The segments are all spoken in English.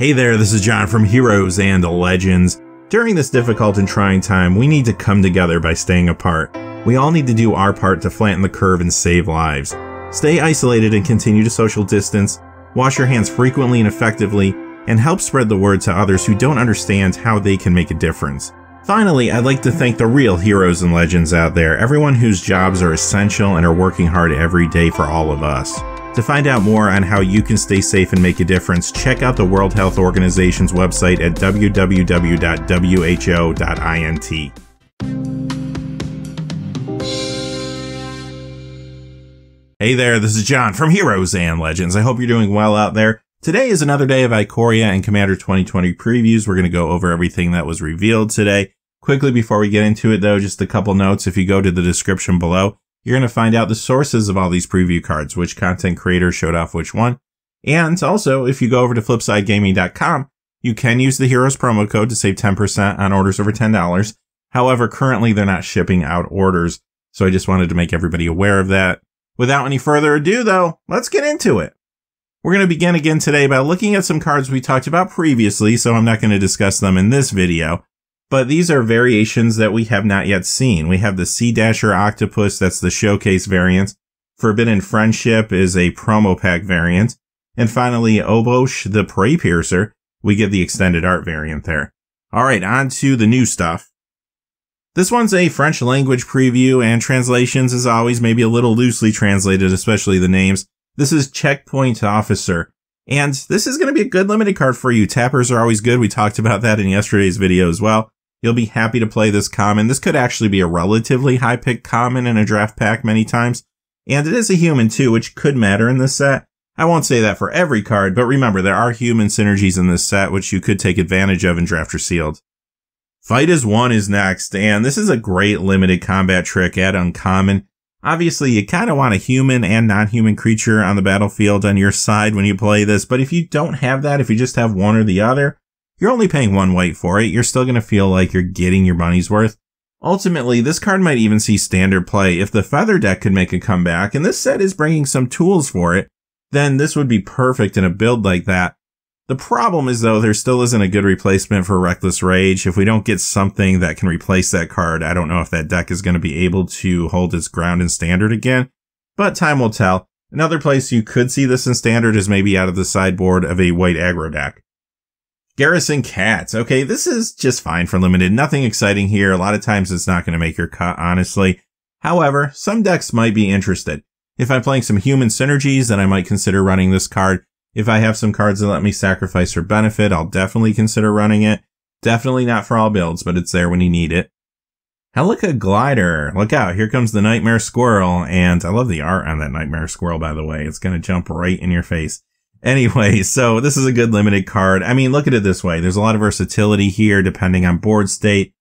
Hey there, this is John from Heroes and Legends. During this difficult and trying time, we need to come together by staying apart. We all need to do our part to flatten the curve and save lives. Stay isolated and continue to social distance, wash your hands frequently and effectively, and help spread the word to others who don't understand how they can make a difference. Finally, I'd like to thank the real heroes and legends out there, everyone whose jobs are essential and are working hard every day for all of us. To find out more on how you can stay safe and make a difference, check out the World Health Organization's website at www.who.int. Hey there, this is John from Heroes and Legends. I hope you're doing well out there. Today is another day of Ikoria and Commander 2020 previews. We're going to go over everything that was revealed today. Quickly before we get into it though, just a couple notes. If you go to the description below, you're going to find out the sources of all these preview cards, which content creator showed off which one. And also, if you go over to flipsidegaming.com, you can use the Heroes promo code to save 10% on orders over $10. However, currently they're not shipping out orders, so I just wanted to make everybody aware of that. Without any further ado, though, let's get into it. We're going to begin again today by looking at some cards we talked about previously, so I'm not going to discuss them in this video but these are variations that we have not yet seen. We have the Sea Dasher Octopus, that's the showcase variant. Forbidden Friendship is a promo pack variant. And finally, Obosh, the Prey Piercer, we get the extended art variant there. All right, on to the new stuff. This one's a French language preview, and translations, as always, maybe a little loosely translated, especially the names. This is Checkpoint Officer. And this is going to be a good limited card for you. Tappers are always good. We talked about that in yesterday's video as well. You'll be happy to play this common. This could actually be a relatively high pick common in a draft pack many times. And it is a human too, which could matter in this set. I won't say that for every card, but remember there are human synergies in this set which you could take advantage of in Draft or Sealed. Fight as One is next, and this is a great limited combat trick at Uncommon. Obviously, you kind of want a human and non-human creature on the battlefield on your side when you play this, but if you don't have that, if you just have one or the other, you're only paying one white for it. You're still going to feel like you're getting your money's worth. Ultimately, this card might even see standard play. If the Feather deck could make a comeback, and this set is bringing some tools for it, then this would be perfect in a build like that. The problem is though, there still isn't a good replacement for Reckless Rage. If we don't get something that can replace that card, I don't know if that deck is going to be able to hold its ground in standard again, but time will tell. Another place you could see this in standard is maybe out of the sideboard of a white aggro deck. Garrison Cats. Okay, this is just fine for limited. Nothing exciting here. A lot of times it's not going to make your cut, honestly. However, some decks might be interested. If I'm playing some human synergies, then I might consider running this card. If I have some cards that let me sacrifice for benefit, I'll definitely consider running it. Definitely not for all builds, but it's there when you need it. Helica Glider. Look out, here comes the Nightmare Squirrel, and I love the art on that Nightmare Squirrel, by the way. It's going to jump right in your face. Anyway, so this is a good limited card. I mean, look at it this way. There's a lot of versatility here depending on board state.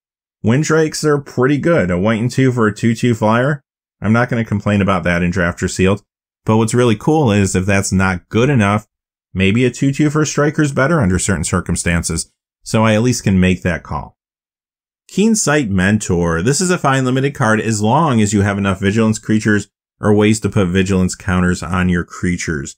Windrakes are pretty good. A white and two for a 2-2 flyer. I'm not going to complain about that in Drafter Sealed. But what's really cool is if that's not good enough, maybe a 2-2 for a striker's better under certain circumstances. So I at least can make that call. Keen Sight Mentor. This is a fine limited card as long as you have enough vigilance creatures or ways to put vigilance counters on your creatures.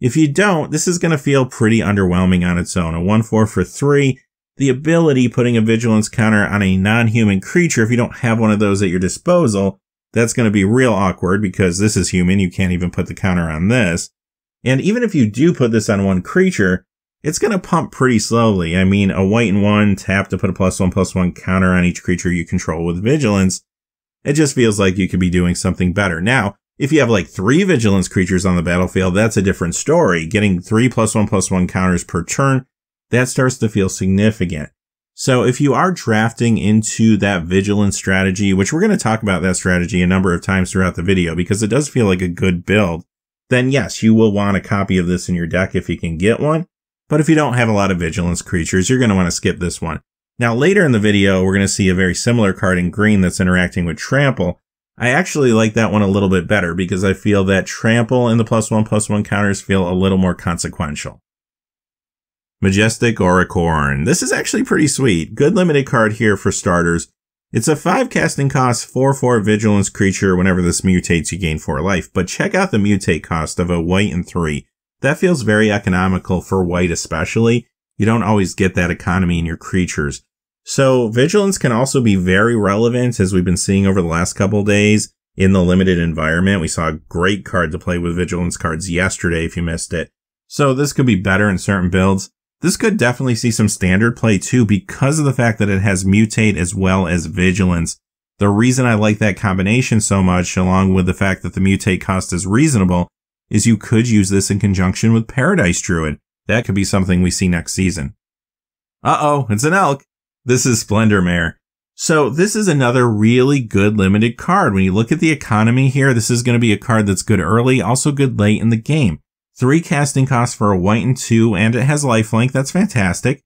If you don't, this is going to feel pretty underwhelming on its own. A 1-4 for 3, the ability putting a vigilance counter on a non-human creature, if you don't have one of those at your disposal, that's going to be real awkward because this is human. You can't even put the counter on this. And even if you do put this on one creature, it's going to pump pretty slowly. I mean, a white and one tap to put a plus one plus one counter on each creature you control with vigilance. It just feels like you could be doing something better. Now, if you have like three vigilance creatures on the battlefield, that's a different story. Getting three plus one plus one counters per turn, that starts to feel significant. So if you are drafting into that vigilance strategy, which we're going to talk about that strategy a number of times throughout the video because it does feel like a good build, then yes, you will want a copy of this in your deck if you can get one. But if you don't have a lot of vigilance creatures, you're going to want to skip this one. Now later in the video, we're going to see a very similar card in green that's interacting with trample, I actually like that one a little bit better because I feel that trample and the plus one plus one counters feel a little more consequential. Majestic Oracorn. This is actually pretty sweet. Good limited card here for starters. It's a 5 casting cost, 4-4 vigilance creature. Whenever this mutates, you gain 4 life. But check out the mutate cost of a white and 3. That feels very economical for white especially. You don't always get that economy in your creatures. So vigilance can also be very relevant as we've been seeing over the last couple days in the limited environment. We saw a great card to play with vigilance cards yesterday if you missed it. So this could be better in certain builds. This could definitely see some standard play too because of the fact that it has mutate as well as vigilance. The reason I like that combination so much along with the fact that the mutate cost is reasonable is you could use this in conjunction with Paradise Druid. That could be something we see next season. Uh-oh, it's an elk. This is Splendor Mare. So this is another really good limited card. When you look at the economy here, this is going to be a card that's good early, also good late in the game. Three casting costs for a white and two, and it has lifelink. That's fantastic.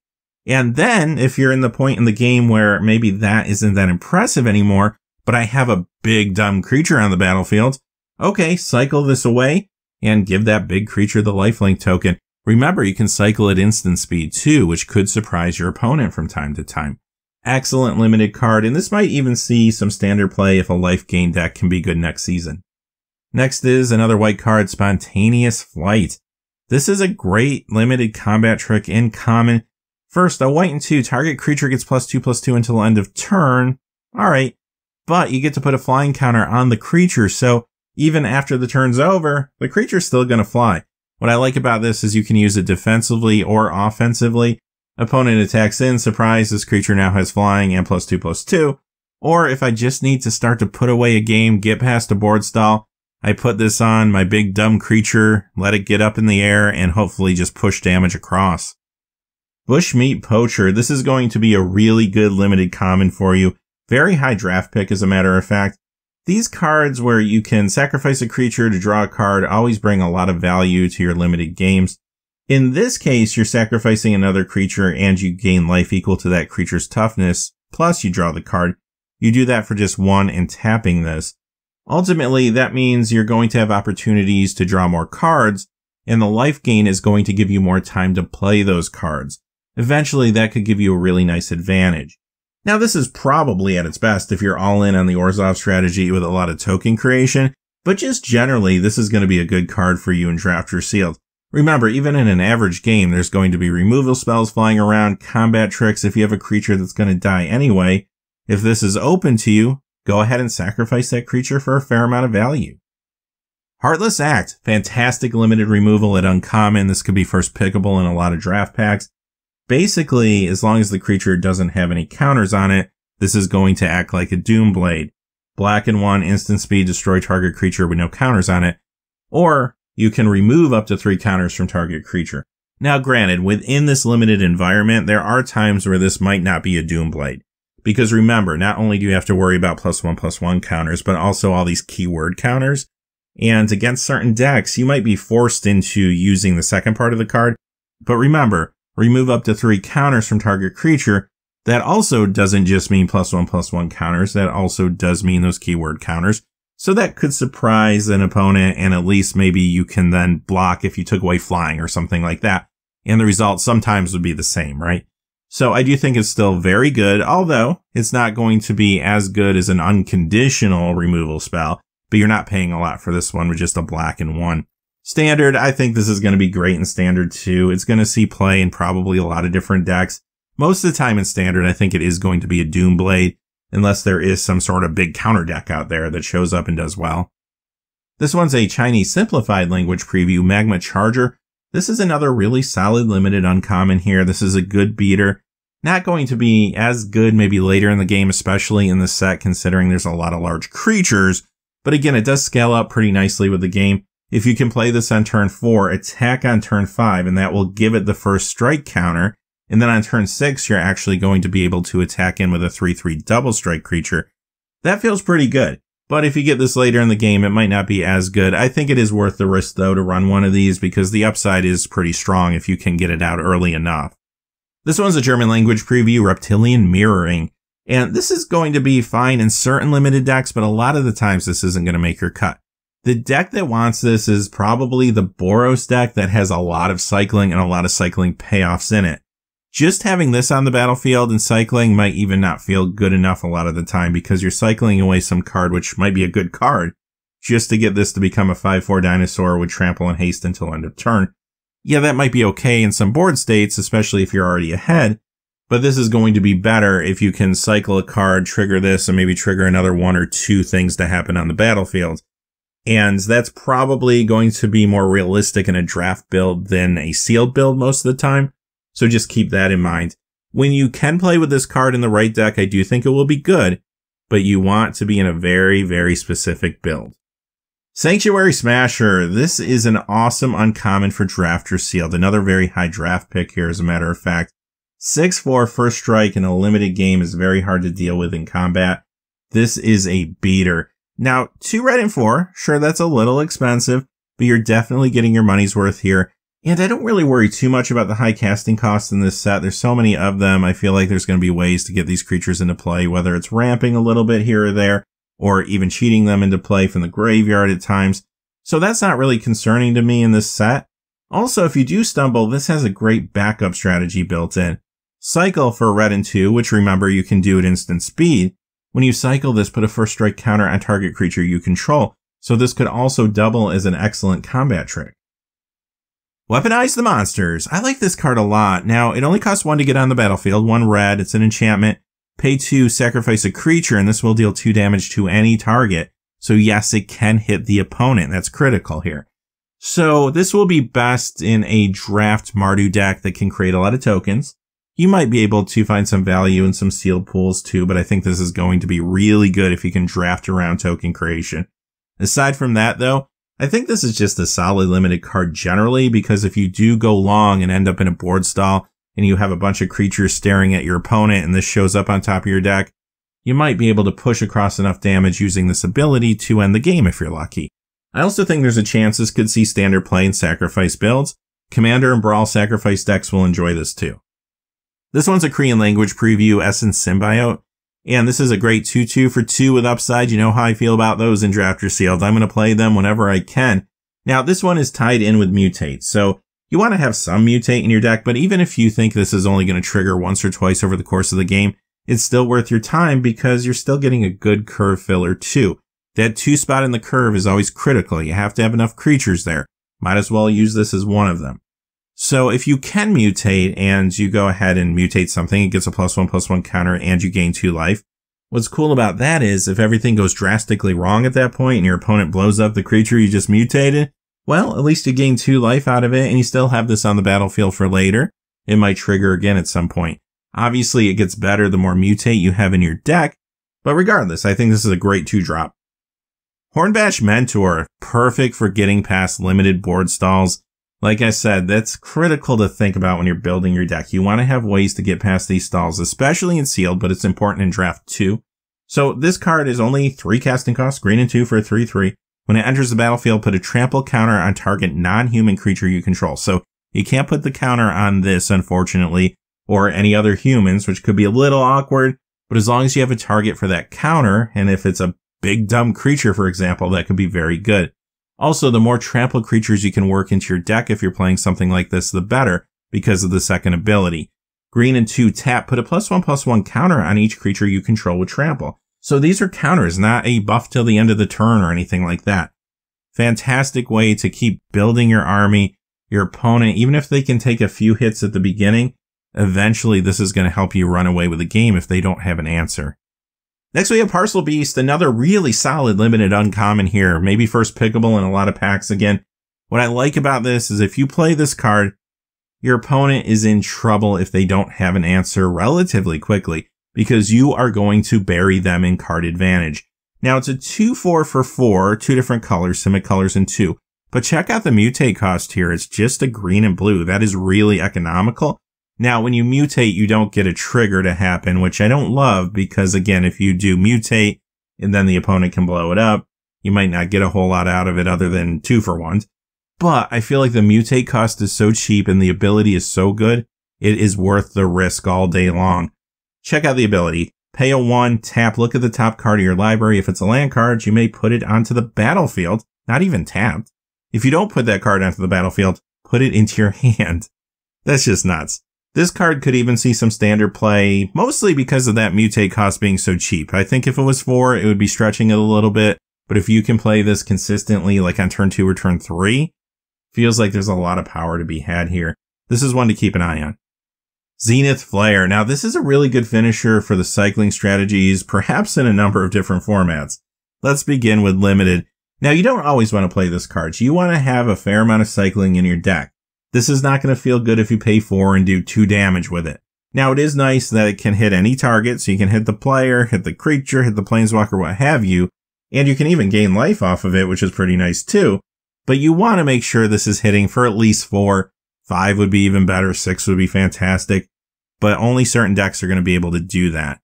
And then if you're in the point in the game where maybe that isn't that impressive anymore, but I have a big dumb creature on the battlefield, okay, cycle this away and give that big creature the lifelink token. Remember, you can cycle at instant speed too, which could surprise your opponent from time to time. Excellent limited card, and this might even see some standard play if a life gain deck can be good next season. Next is another white card, Spontaneous Flight. This is a great limited combat trick in common. First, a white and two, target creature gets plus two plus two until end of turn. Alright, but you get to put a flying counter on the creature, so even after the turn's over, the creature's still gonna fly. What I like about this is you can use it defensively or offensively. Opponent attacks in, surprise, this creature now has flying and plus two plus two. Or if I just need to start to put away a game, get past a board stall, I put this on my big dumb creature, let it get up in the air, and hopefully just push damage across. Bushmeat Poacher, this is going to be a really good limited common for you. Very high draft pick, as a matter of fact. These cards where you can sacrifice a creature to draw a card always bring a lot of value to your limited games. In this case, you're sacrificing another creature and you gain life equal to that creature's toughness, plus you draw the card. You do that for just one and tapping this. Ultimately, that means you're going to have opportunities to draw more cards, and the life gain is going to give you more time to play those cards. Eventually, that could give you a really nice advantage. Now, this is probably at its best if you're all in on the Orzov strategy with a lot of token creation, but just generally, this is going to be a good card for you in Draft or Sealed. Remember, even in an average game, there's going to be removal spells flying around, combat tricks if you have a creature that's going to die anyway. If this is open to you, go ahead and sacrifice that creature for a fair amount of value. Heartless Act, fantastic limited removal at uncommon. This could be first pickable in a lot of draft packs basically, as long as the creature doesn't have any counters on it, this is going to act like a Doom Blade. Black and one, instant speed, destroy target creature with no counters on it. Or you can remove up to three counters from target creature. Now, granted, within this limited environment, there are times where this might not be a Doom Blade. Because remember, not only do you have to worry about plus one, plus one counters, but also all these keyword counters. And against certain decks, you might be forced into using the second part of the card. But remember, remove up to three counters from target creature. That also doesn't just mean plus one plus one counters. That also does mean those keyword counters. So that could surprise an opponent and at least maybe you can then block if you took away flying or something like that. And the result sometimes would be the same, right? So I do think it's still very good, although it's not going to be as good as an unconditional removal spell, but you're not paying a lot for this one with just a black and one. Standard, I think this is going to be great in standard too. It's going to see play in probably a lot of different decks. Most of the time in standard, I think it is going to be a Doom Blade, unless there is some sort of big counter deck out there that shows up and does well. This one's a Chinese simplified language preview, Magma Charger. This is another really solid limited uncommon here. This is a good beater. Not going to be as good maybe later in the game, especially in the set, considering there's a lot of large creatures. But again, it does scale up pretty nicely with the game. If you can play this on turn four, attack on turn five, and that will give it the first strike counter. And then on turn six, you're actually going to be able to attack in with a 3-3 double strike creature. That feels pretty good. But if you get this later in the game, it might not be as good. I think it is worth the risk though to run one of these because the upside is pretty strong if you can get it out early enough. This one's a German language preview, Reptilian Mirroring. And this is going to be fine in certain limited decks, but a lot of the times this isn't going to make your cut. The deck that wants this is probably the Boros deck that has a lot of cycling and a lot of cycling payoffs in it. Just having this on the battlefield and cycling might even not feel good enough a lot of the time because you're cycling away some card, which might be a good card, just to get this to become a 5-4 dinosaur with trample and haste until end of turn. Yeah, that might be okay in some board states, especially if you're already ahead, but this is going to be better if you can cycle a card, trigger this, and maybe trigger another one or two things to happen on the battlefield. And that's probably going to be more realistic in a draft build than a sealed build most of the time. So just keep that in mind. When you can play with this card in the right deck, I do think it will be good, but you want to be in a very, very specific build. Sanctuary Smasher. This is an awesome uncommon for drafter sealed. Another very high draft pick here, as a matter of fact. 6-4 first strike in a limited game is very hard to deal with in combat. This is a beater. Now, two red and four, sure, that's a little expensive, but you're definitely getting your money's worth here. And I don't really worry too much about the high casting costs in this set. There's so many of them. I feel like there's going to be ways to get these creatures into play, whether it's ramping a little bit here or there, or even cheating them into play from the graveyard at times. So that's not really concerning to me in this set. Also, if you do stumble, this has a great backup strategy built in. Cycle for red and two, which remember you can do at instant speed, when you cycle this, put a first strike counter on target creature you control, so this could also double as an excellent combat trick. Weaponize the monsters. I like this card a lot. Now, it only costs one to get on the battlefield, one red, it's an enchantment. Pay two, sacrifice a creature, and this will deal two damage to any target. So yes, it can hit the opponent. That's critical here. So this will be best in a draft Mardu deck that can create a lot of tokens you might be able to find some value in some sealed pools too, but I think this is going to be really good if you can draft around token creation. Aside from that though, I think this is just a solid limited card generally because if you do go long and end up in a board stall and you have a bunch of creatures staring at your opponent and this shows up on top of your deck, you might be able to push across enough damage using this ability to end the game if you're lucky. I also think there's a chance this could see standard play and sacrifice builds. Commander and Brawl sacrifice decks will enjoy this too. This one's a Korean language preview, Essence Symbiote. And this is a great 2-2 for 2 with upside. You know how I feel about those in Drafter Sealed. I'm going to play them whenever I can. Now, this one is tied in with Mutate. So you want to have some Mutate in your deck, but even if you think this is only going to trigger once or twice over the course of the game, it's still worth your time because you're still getting a good curve filler too. That two spot in the curve is always critical. You have to have enough creatures there. Might as well use this as one of them. So if you can mutate and you go ahead and mutate something, it gets a plus one plus one counter and you gain two life. What's cool about that is if everything goes drastically wrong at that point and your opponent blows up the creature you just mutated, well, at least you gain two life out of it and you still have this on the battlefield for later. It might trigger again at some point. Obviously, it gets better the more mutate you have in your deck, but regardless, I think this is a great two drop. Hornbash Mentor, perfect for getting past limited board stalls like I said, that's critical to think about when you're building your deck. You want to have ways to get past these stalls, especially in sealed, but it's important in draft too. So this card is only three casting cost, green and two for a three, three. When it enters the battlefield, put a trample counter on target non-human creature you control. So you can't put the counter on this, unfortunately, or any other humans, which could be a little awkward. But as long as you have a target for that counter, and if it's a big dumb creature, for example, that could be very good. Also, the more trample creatures you can work into your deck if you're playing something like this, the better, because of the second ability. Green and 2 tap, put a plus 1 plus 1 counter on each creature you control with trample. So these are counters, not a buff till the end of the turn or anything like that. Fantastic way to keep building your army, your opponent, even if they can take a few hits at the beginning, eventually this is going to help you run away with the game if they don't have an answer. Next, we have Parcel Beast, another really solid limited uncommon here. Maybe first pickable in a lot of packs again. What I like about this is if you play this card, your opponent is in trouble if they don't have an answer relatively quickly because you are going to bury them in card advantage. Now it's a 2 4 for 4, two different colors, Simic colors in 2. But check out the mutate cost here. It's just a green and blue. That is really economical. Now, when you mutate, you don't get a trigger to happen, which I don't love because again, if you do mutate and then the opponent can blow it up, you might not get a whole lot out of it other than two for ones. But I feel like the mutate cost is so cheap and the ability is so good, it is worth the risk all day long. Check out the ability. Pay a one, tap, look at the top card of your library. If it's a land card, you may put it onto the battlefield, not even tapped. If you don't put that card onto the battlefield, put it into your hand. That's just nuts. This card could even see some standard play, mostly because of that mutate cost being so cheap. I think if it was four, it would be stretching it a little bit, but if you can play this consistently, like on turn two or turn three, feels like there's a lot of power to be had here. This is one to keep an eye on. Zenith Flare. Now, this is a really good finisher for the cycling strategies, perhaps in a number of different formats. Let's begin with limited. Now, you don't always want to play this card. So you want to have a fair amount of cycling in your deck. This is not going to feel good if you pay 4 and do 2 damage with it. Now it is nice that it can hit any target, so you can hit the player, hit the creature, hit the planeswalker, what have you, and you can even gain life off of it, which is pretty nice too. But you want to make sure this is hitting for at least 4. 5 would be even better, 6 would be fantastic, but only certain decks are going to be able to do that.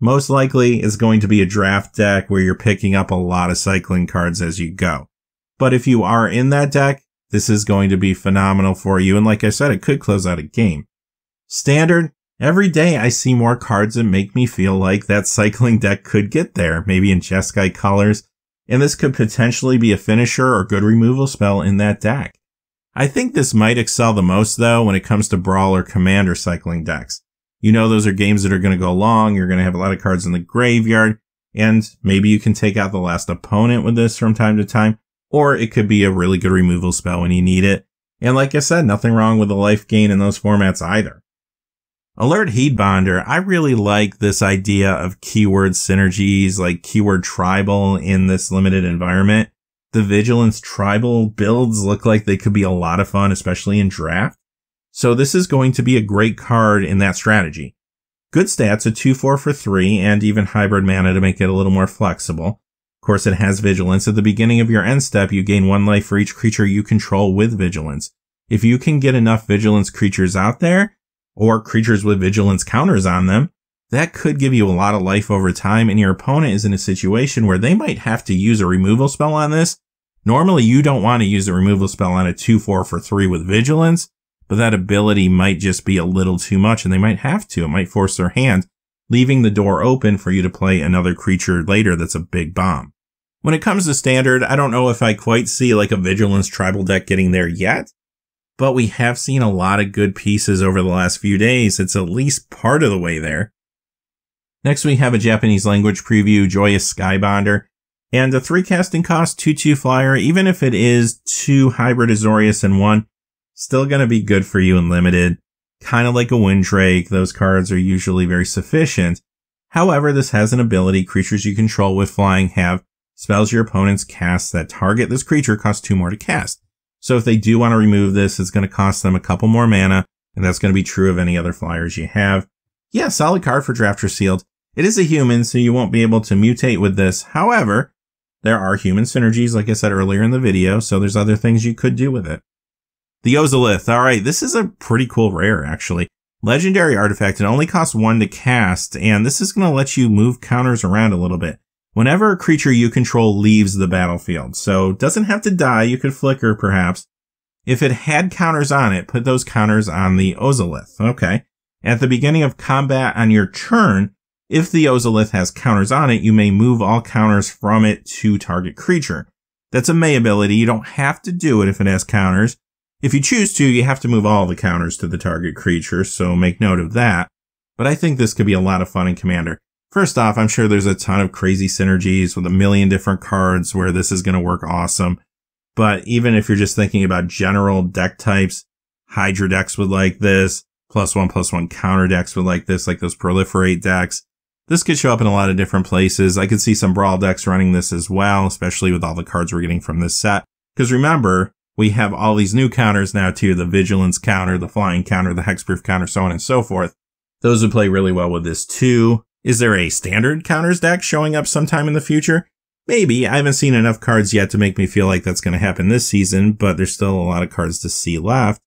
Most likely it's going to be a draft deck where you're picking up a lot of cycling cards as you go. But if you are in that deck, this is going to be phenomenal for you. And like I said, it could close out a game. Standard, every day I see more cards that make me feel like that cycling deck could get there, maybe in Jeskai colors. And this could potentially be a finisher or good removal spell in that deck. I think this might excel the most though when it comes to Brawl or Commander cycling decks. You know those are games that are going to go long, you're going to have a lot of cards in the graveyard, and maybe you can take out the last opponent with this from time to time or it could be a really good removal spell when you need it. And like I said, nothing wrong with a life gain in those formats either. Alert Heedbonder, I really like this idea of keyword synergies, like keyword tribal in this limited environment. The Vigilance tribal builds look like they could be a lot of fun, especially in draft. So this is going to be a great card in that strategy. Good stats, a 2-4 for 3, and even hybrid mana to make it a little more flexible. Of course, it has vigilance. At the beginning of your end step, you gain one life for each creature you control with vigilance. If you can get enough vigilance creatures out there, or creatures with vigilance counters on them, that could give you a lot of life over time, and your opponent is in a situation where they might have to use a removal spell on this. Normally, you don't want to use a removal spell on a 2 4 for 3 with vigilance, but that ability might just be a little too much, and they might have to. It might force their hand, leaving the door open for you to play another creature later that's a big bomb. When it comes to standard, I don't know if I quite see like a Vigilance Tribal deck getting there yet, but we have seen a lot of good pieces over the last few days. It's at least part of the way there. Next, we have a Japanese language preview, Joyous Skybonder, and the three casting cost 2-2 flyer, even if it is two hybrid Azorius and one, still going to be good for you in limited. Kind of like a Wind Drake, those cards are usually very sufficient. However, this has an ability creatures you control with flying have Spells your opponents cast that target this creature cost two more to cast. So if they do want to remove this, it's going to cost them a couple more mana, and that's going to be true of any other flyers you have. Yeah, solid card for Drafter Sealed. It is a human, so you won't be able to mutate with this. However, there are human synergies, like I said earlier in the video, so there's other things you could do with it. The Ozolith. All right, this is a pretty cool rare, actually. Legendary artifact. It only costs one to cast, and this is going to let you move counters around a little bit. Whenever a creature you control leaves the battlefield, so doesn't have to die, you could flicker perhaps. If it had counters on it, put those counters on the Ozolith. Okay. At the beginning of combat on your turn, if the Ozolith has counters on it, you may move all counters from it to target creature. That's a May ability. You don't have to do it if it has counters. If you choose to, you have to move all the counters to the target creature, so make note of that. But I think this could be a lot of fun in Commander. First off, I'm sure there's a ton of crazy synergies with a million different cards where this is going to work awesome. But even if you're just thinking about general deck types, Hydra decks would like this, plus one plus one counter decks would like this, like those proliferate decks. This could show up in a lot of different places. I could see some brawl decks running this as well, especially with all the cards we're getting from this set. Because remember, we have all these new counters now too, the vigilance counter, the flying counter, the hexproof counter, so on and so forth. Those would play really well with this too. Is there a standard counters deck showing up sometime in the future? Maybe. I haven't seen enough cards yet to make me feel like that's going to happen this season, but there's still a lot of cards to see left.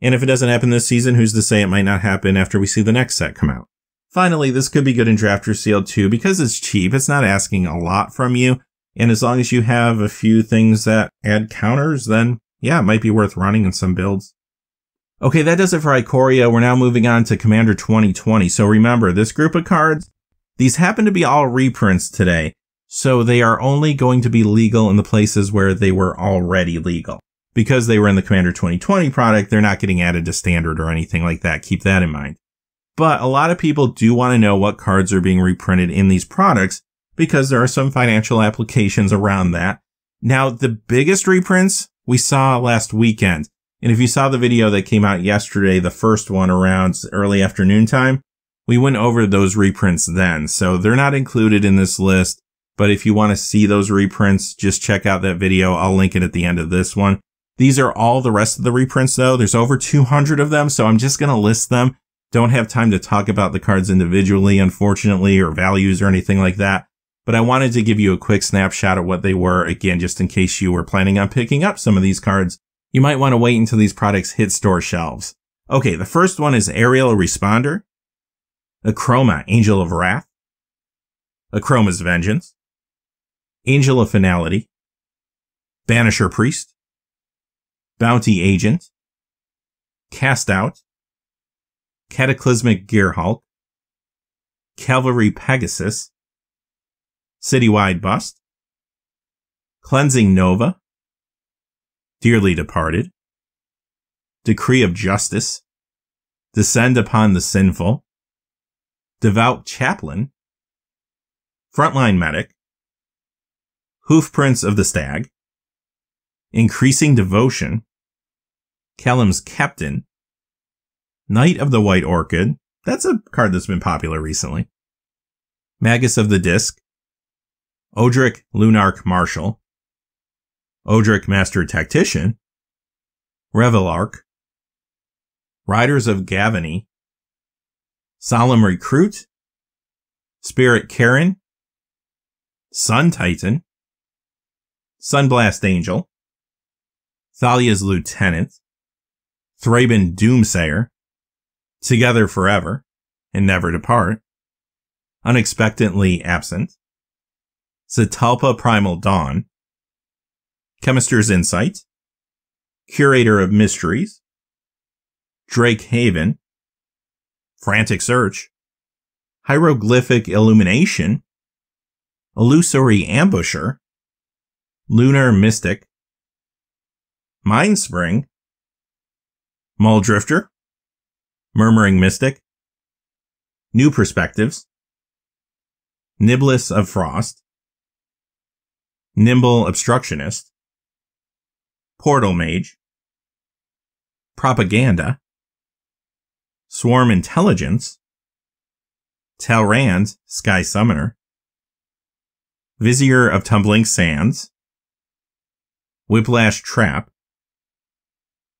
And if it doesn't happen this season, who's to say it might not happen after we see the next set come out? Finally, this could be good in Drafter Seal too because it's cheap. It's not asking a lot from you. And as long as you have a few things that add counters, then yeah, it might be worth running in some builds. Okay, that does it for Ikoria. We're now moving on to Commander 2020. So remember, this group of cards these happen to be all reprints today, so they are only going to be legal in the places where they were already legal. Because they were in the Commander 2020 product, they're not getting added to standard or anything like that. Keep that in mind. But a lot of people do want to know what cards are being reprinted in these products because there are some financial applications around that. Now, the biggest reprints we saw last weekend. And if you saw the video that came out yesterday, the first one around early afternoon time, we went over those reprints then, so they're not included in this list. But if you want to see those reprints, just check out that video. I'll link it at the end of this one. These are all the rest of the reprints though. There's over 200 of them, so I'm just going to list them. Don't have time to talk about the cards individually, unfortunately, or values or anything like that. But I wanted to give you a quick snapshot of what they were, again, just in case you were planning on picking up some of these cards. You might want to wait until these products hit store shelves. Okay, the first one is Aerial Responder. Achroma, Angel of Wrath, Achroma's Vengeance, Angel of Finality, Banisher Priest, Bounty Agent, Cast Out, Cataclysmic Gearhulk, Cavalry Pegasus, Citywide Bust, Cleansing Nova, Dearly Departed, Decree of Justice, Descend Upon the Sinful, devout chaplain, frontline medic, hoofprints of the stag, increasing devotion, Kellum's captain, knight of the white orchid. That's a card that's been popular recently. Magus of the Disc, Odric Lunark Marshal, Odric Master Tactician, Revelark, Riders of Gavany, Solemn Recruit, Spirit Karen, Sun Titan, Sunblast Angel, Thalia's Lieutenant, Thraben Doomsayer, Together Forever and Never Depart, Unexpectedly Absent, Zatalpa Primal Dawn, Chemister's Insight, Curator of Mysteries, Drake Haven, frantic search, hieroglyphic illumination, illusory ambusher, lunar mystic, mind spring, mull drifter, murmuring mystic, new perspectives, nibbles of frost, nimble obstructionist, portal mage, propaganda, Swarm Intelligence, Talrand, Sky Summoner, Vizier of Tumbling Sands, Whiplash Trap,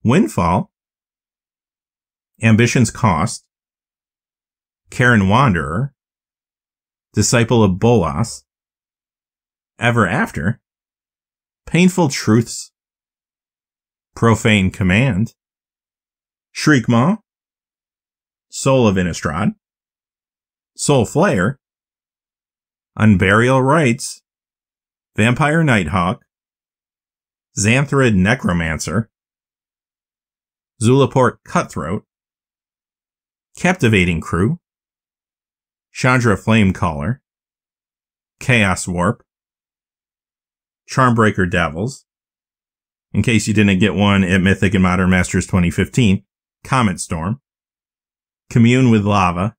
Windfall, Ambition's Cost, Karen Wanderer, Disciple of Bolas, Ever After, Painful Truths, Profane Command, Shriekmaw, Soul of Innistrad, Soul Flare, Unburial Rites, Vampire Nighthawk, Xanthrid Necromancer, Zulaport Cutthroat, Captivating Crew, Chandra Flamecaller, Chaos Warp, Charmbreaker Devils, in case you didn't get one at Mythic and Modern Masters 2015, Comet Storm, Commune with Lava,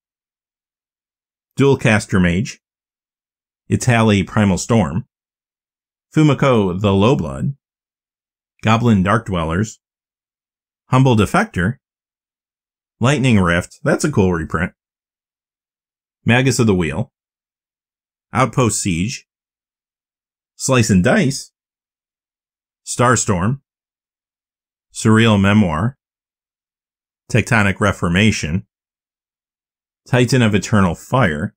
Dual caster Mage, Itali Primal Storm, Fumiko the Lowblood, Goblin Dark Dwellers, Humble Defector, Lightning Rift, that's a cool reprint, Magus of the Wheel, Outpost Siege, Slice and Dice, Starstorm, Surreal Memoir, Tectonic Reformation, Titan of Eternal Fire,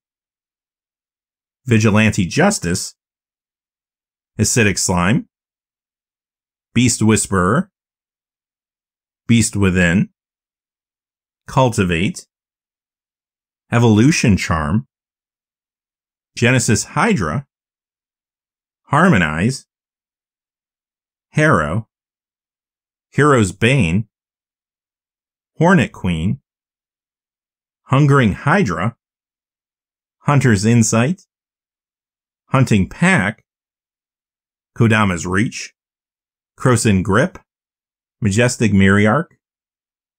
Vigilante Justice, Acidic Slime, Beast Whisperer, Beast Within, Cultivate, Evolution Charm, Genesis Hydra, Harmonize, Harrow, Hero's Bane, Hornet Queen, Hungering Hydra, Hunter's Insight, Hunting Pack, Kodama's Reach, Croson Grip, Majestic Myriarch,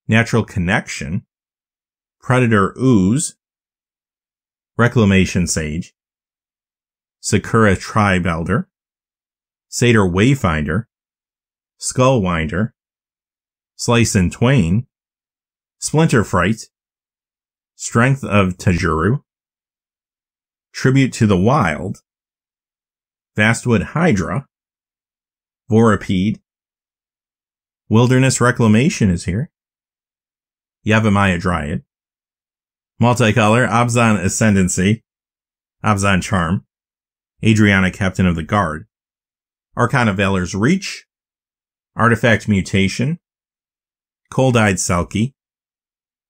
Natural Connection, Predator Ooze, Reclamation Sage, Sakura Tribe Elder, Sator Wayfinder, Skullwinder, Slice and Twain, Splinter Fright, Strength of Tajuru, Tribute to the Wild, Fastwood Hydra, Voripede, Wilderness Reclamation is here, Yavimaya Dryad, Multicolor, Abzan Ascendancy, Abzan Charm, Adriana Captain of the Guard, Archon of Valor's Reach, Artifact Mutation, Cold-Eyed Selkie,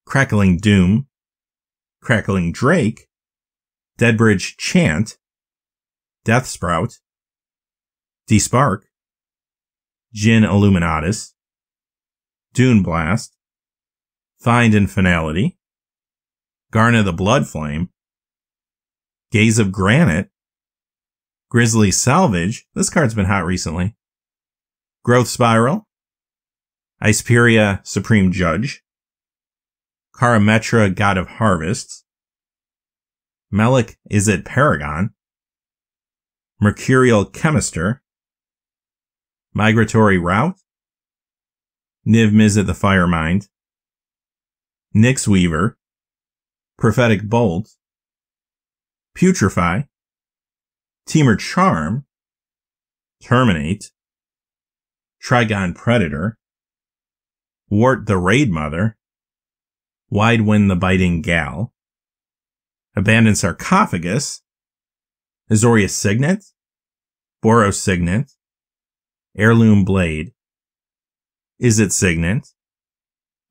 Crackling Doom, Crackling Drake, Deadbridge Chant, Death Sprout, Despark, Gin Illuminatus, Dune Blast, Find and Finality, Garna the Blood Flame, Gaze of Granite, Grizzly Salvage, this card's been hot recently, Growth Spiral, Isperia Supreme Judge, Karametra, god of harvests. Melik is at Paragon. Mercurial chemister. Migratory route. Niv Miz at the fire mind. Nix Weaver. Prophetic bolt. Putrefy. Teemer charm. Terminate. Trigon Predator, Wart the Raid Mother, Wide Win the Biting Gal, Abandoned Sarcophagus, Azorius Signet, Boros Signet, Heirloom Blade, Is It Signet,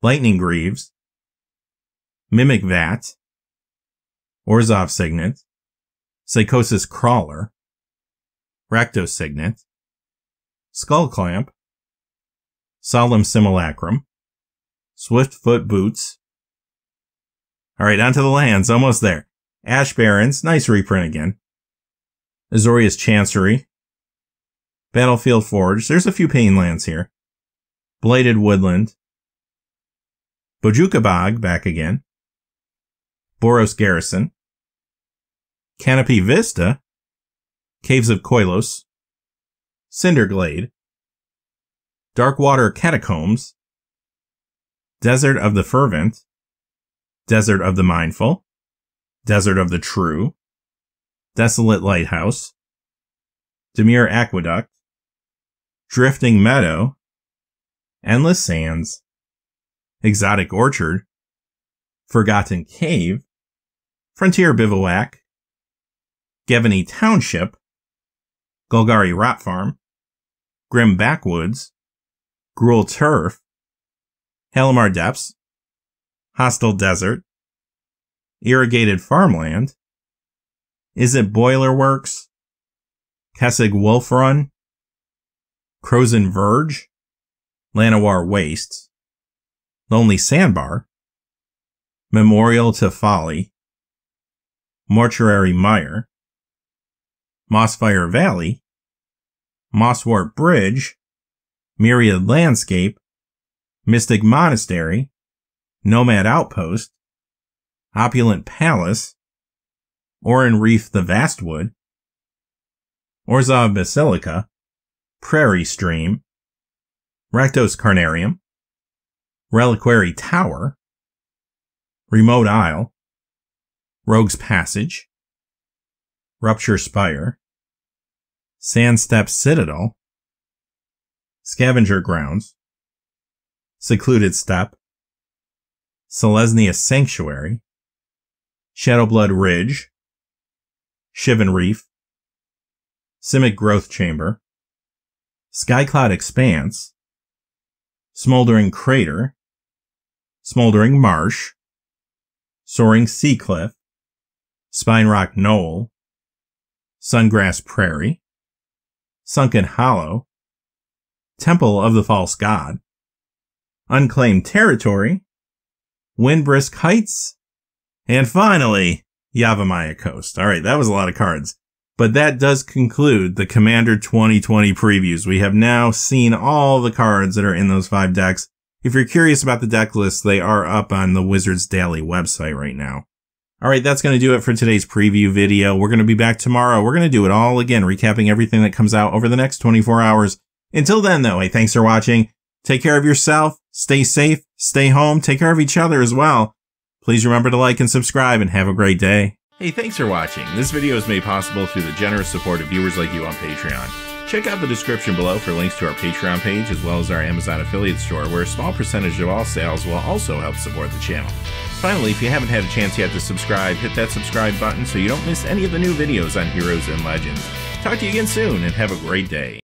Lightning Greaves, Mimic Vat, Orzov Signet, Psychosis Crawler, Racto Signet, Skull Clamp, Solemn Simulacrum, Swiftfoot Boots, all right, onto the lands. Almost there. Ash Barrens. Nice reprint again. Azorius Chancery. Battlefield Forge. There's a few pain lands here. Bladed Woodland. Bojuka Bog, back again. Boros Garrison. Canopy Vista. Caves of Koilos. Cinderglade. Darkwater Catacombs. Desert of the Fervent. Desert of the Mindful, Desert of the True, Desolate Lighthouse, Demure Aqueduct, Drifting Meadow, Endless Sands, Exotic Orchard, Forgotten Cave, Frontier Bivouac, Gevany Township, Golgari Rot Farm, Grim Backwoods, Gruel Turf, Halimar Depths, hostile desert, irrigated farmland? Is it Boiler Works? Kessig Wolf Run? Crozen Verge? Lanawar Wastes? Lonely Sandbar? Memorial to Folly? Mortuary Mire? Mossfire Valley? Mosswort Bridge? Myriad Landscape? Mystic Monastery? Nomad Outpost, Opulent Palace, Orin Reef the Vastwood, Orzov Basilica, Prairie Stream, Ractos Carnarium, Reliquary Tower, Remote Isle, Rogue's Passage, Rupture Spire, Sandstep Citadel, Scavenger Grounds, Secluded Step, Selesnya Sanctuary, Shadowblood Ridge, Shivan Reef, Simic Growth Chamber, Skycloud Expanse, Smoldering Crater, Smoldering Marsh, Soaring Sea Cliff, Spine Rock Knoll, Sungrass Prairie, Sunken Hollow, Temple of the False God, Unclaimed Territory, Windbrisk Heights, and finally, Yavimaya Coast. All right, that was a lot of cards. But that does conclude the Commander 2020 previews. We have now seen all the cards that are in those five decks. If you're curious about the deck list, they are up on the Wizards Daily website right now. All right, that's going to do it for today's preview video. We're going to be back tomorrow. We're going to do it all again, recapping everything that comes out over the next 24 hours. Until then, though, hey, thanks for watching. Take care of yourself Stay safe, stay home, take care of each other as well. Please remember to like and subscribe and have a great day. Hey, thanks for watching. This video is made possible through the generous support of viewers like you on Patreon. Check out the description below for links to our Patreon page as well as our Amazon affiliate store where a small percentage of all sales will also help support the channel. Finally, if you haven't had a chance yet to subscribe, hit that subscribe button so you don't miss any of the new videos on Heroes and Legends. Talk to you again soon and have a great day.